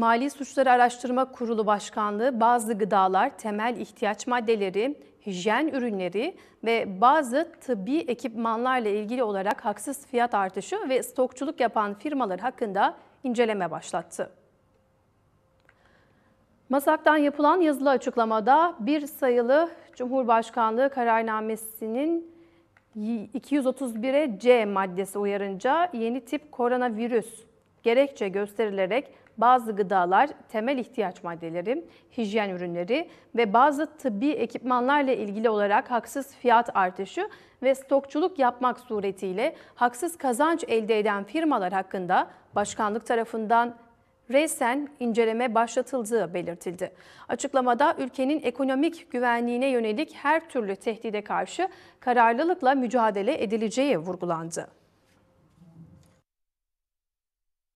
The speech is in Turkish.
Mali Suçları Araştırma Kurulu Başkanlığı bazı gıdalar, temel ihtiyaç maddeleri, hijyen ürünleri ve bazı tıbbi ekipmanlarla ilgili olarak haksız fiyat artışı ve stokçuluk yapan firmalar hakkında inceleme başlattı. Masak'tan yapılan yazılı açıklamada bir sayılı Cumhurbaşkanlığı kararnamesinin 231'e C maddesi uyarınca yeni tip koronavirüs gerekçe gösterilerek bazı gıdalar, temel ihtiyaç maddeleri, hijyen ürünleri ve bazı tıbbi ekipmanlarla ilgili olarak haksız fiyat artışı ve stokçuluk yapmak suretiyle haksız kazanç elde eden firmalar hakkında başkanlık tarafından resen inceleme başlatıldığı belirtildi. Açıklamada ülkenin ekonomik güvenliğine yönelik her türlü tehdide karşı kararlılıkla mücadele edileceği vurgulandı.